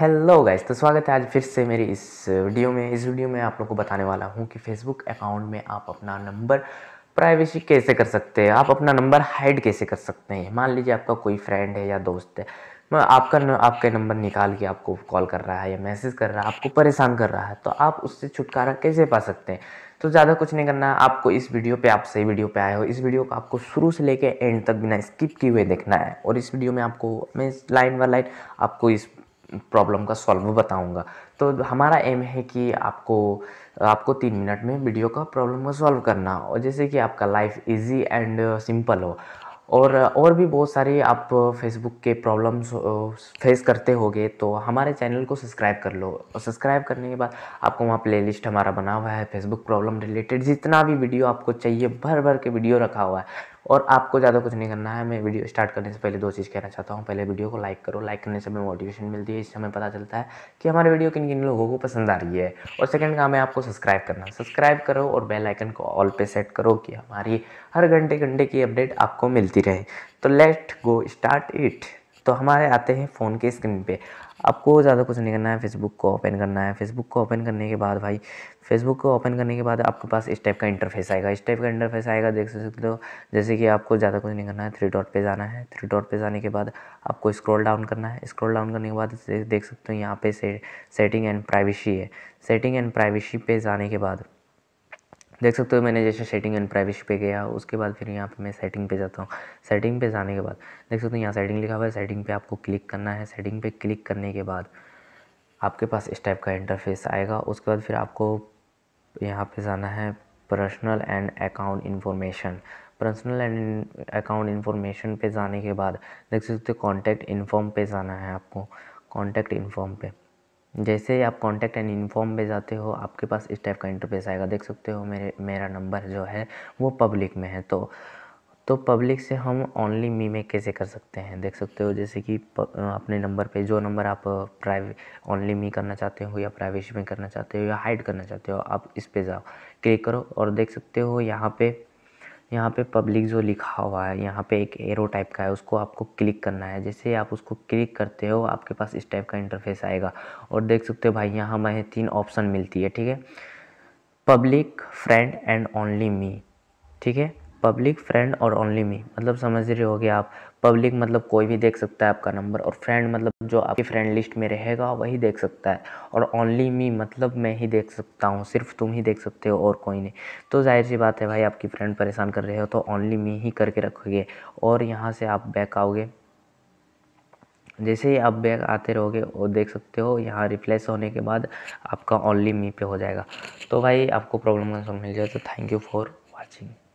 hello guys तो स्वागत है आज फिर से मेरी इस वीडियो में इस वीडियो में आप लोग को बताने वाला हूँ कि फेसबुक अकाउंट में आप अपना नंबर प्राइवेसी कैसे कर सकते हैं आप अपना नंबर हाइड कैसे कर सकते हैं मान लीजिए आपका कोई फ्रेंड है या दोस्त है आपका न, आपके नंबर निकाल के आपको कॉल कर रहा है या मैसेज कर रहा है आपको परेशान कर रहा है तो आप उससे छुटकारा कैसे पा सकते हैं तो ज़्यादा कुछ नहीं करना आपको इस वीडियो पे आप सही वीडियो पे आए हो इस वीडियो को आपको शुरू से लेके एंड तक बिना स्किप किए हुए देखना है और इस वीडियो में आपको मैं लाइन बाय लाइन आपको इस प्रॉब्लम का सॉल्व बताऊंगा तो हमारा एम है कि आपको आपको तीन मिनट में वीडियो का प्रॉब्लम को सॉल्व करना और जैसे कि आपका लाइफ इजी एंड सिंपल हो और uh, और भी बहुत सारे आप फेसबुक के प्रॉब्लम्स फेस uh, करते होगे तो हमारे चैनल को सब्सक्राइब कर लो और सब्सक्राइब करने के बाद आपको वहाँ प्लेलिस्ट हमारा बना हुआ है फेसबुक प्रॉब्लम रिलेटेड जितना भी वीडियो आपको चाहिए भर भर के वीडियो रखा हुआ है और आपको ज़्यादा कुछ नहीं करना है मैं वीडियो स्टार्ट करने से पहले दो चीज़ कहना चाहता हूँ पहले वीडियो को लाइक करो लाइक करने से हमें मोटिवेशन मिलती है इससे हमें पता चलता है कि हमारे वीडियो किन किन लोगों को पसंद आ रही है और सेकंड काम है आपको सब्सक्राइब करना सब्सक्राइब करो और बेल आइकन को ऑल पे सेट करो कि हमारी हर घंटे घंटे की अपडेट आपको मिलती रहे तो लेट गो स्टार्ट इट तो हमारे आते हैं फ़ोन के स्क्रीन पे आपको ज़्यादा कुछ नहीं करना है फेसबुक को ओपन करना है फेसबुक को ओपन करने के बाद भाई फेसबुक को ओपन करने के बाद आपके पास इस टाइप का इंटरफेस आएगा इस टाइप का इंटरफेस आएगा देख सकते हो जैसे कि आपको ज़्यादा कुछ नहीं करना है थ्री डॉट पे जाना है थ्री डॉट पे जाने के बाद आपको स्क्रॉल डाउन करना है स्क्रॉल डाउन करने के बाद देख सकते हो यहाँ पे सेटिंग एंड प्राइवेसी है सेटिंग एंड प्राइवेसी पे जाने के बाद देख सकते हो मैंने जैसे सेटिंग एंड प्राइवेसी पे गया उसके बाद फिर यहाँ पे मैं सेटिंग पे जाता हूँ सेटिंग पे जाने के बाद देख सकते हो यहाँ सेटिंग लिखा हुआ है सेटिंग पे आपको क्लिक करना है सेटिंग पे क्लिक करने के बाद आपके पास इस टाइप का इंटरफेस आएगा उसके बाद फिर आपको यहाँ पे जाना है personal and account information personal and account information पे जाने के बाद देख सकते हो कॉन्टैक्ट इन्फॉर्म पे जाना है आपको कॉन्टैक्ट इन्फॉर्म पे जैसे ही आप कॉन्टैक्ट एंड इन्फॉर्म पे जाते हो आपके पास इस टाइप का इंटरफेस आएगा देख सकते हो मेरे मेरा नंबर जो है वो पब्लिक में है तो तो पब्लिक से हम ओनली मी में कैसे कर सकते हैं देख सकते हो जैसे कि अपने नंबर पे जो नंबर आप प्राइवे ओनली मी करना चाहते हो या प्राइवेसी में करना चाहते हो या हाइड करना चाहते हो आप इस पे जाओ क्लिक करो और देख सकते हो यहाँ पे यहाँ पे पब्लिक जो लिखा हुआ है यहाँ पे एक एरो टाइप का है उसको आपको क्लिक करना है जैसे आप उसको क्लिक करते हो आपके पास इस टाइप का इंटरफेस आएगा और देख सकते हो भाई यहाँ हमें तीन ऑप्शन मिलती है ठीक है public friend and only me ठीक है पब्लिक फ्रेंड और ओनली मी मतलब समझ रहे हो आप पब्लिक मतलब कोई भी देख सकता है आपका नंबर और फ्रेंड मतलब जो आपकी फ्रेंड लिस्ट में रहेगा वही देख सकता है और ओनली मी मतलब मैं ही देख सकता हूँ सिर्फ तुम ही देख सकते हो और कोई नहीं तो जाहिर सी बात है भाई आपकी फ्रेंड परेशान कर रहे हो तो ओनली मी ही करके रखोगे और यहाँ से आप बैक आओगे जैसे ही आप बैग आते रहोगे और देख सकते हो यहाँ रिप्लेस होने के बाद आपका ओनली मी पे हो जाएगा तो भाई आपको प्रॉब्लम का सॉल्व मिल जाए तो थैंक यू फॉर वॉचिंग